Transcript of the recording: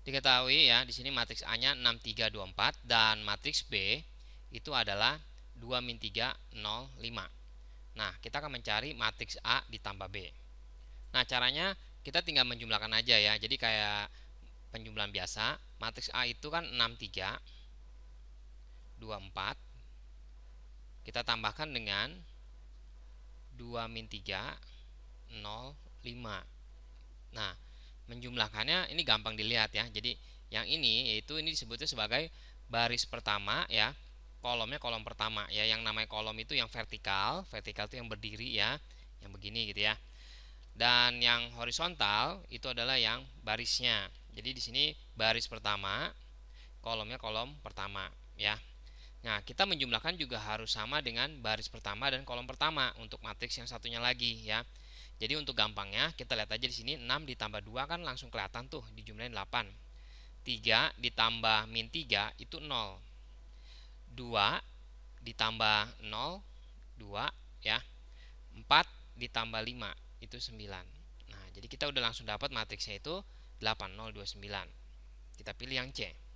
Diketahui ya, di sini matriks A-nya 6 3 2 4 dan matriks B itu adalah 2 min 3 0 5. Nah, kita akan mencari matriks A ditambah B. Nah, caranya kita tinggal menjumlahkan aja ya. Jadi kayak penjumlahan biasa, matriks A itu kan 6 3 2 4 kita tambahkan dengan 2 min 3 0 5. Nah, menjumlahkannya ini gampang dilihat ya jadi yang ini yaitu ini disebutnya sebagai baris pertama ya kolomnya kolom pertama ya yang namanya kolom itu yang vertikal vertikal itu yang berdiri ya yang begini gitu ya dan yang horizontal itu adalah yang barisnya jadi di sini baris pertama kolomnya kolom pertama ya Nah kita menjumlahkan juga harus sama dengan baris pertama dan kolom pertama untuk matriks yang satunya lagi ya jadi untuk gampangnya kita lihat aja di sini 6 ditambah 2 kan langsung kelihatan tuh di jumlahnya 8. 3 ditambah min 3 itu 0. 2 ditambah 0 2 ya. 4 ditambah 5 itu 9. Nah, jadi kita udah langsung dapat matriksnya itu 8029. Kita pilih yang C.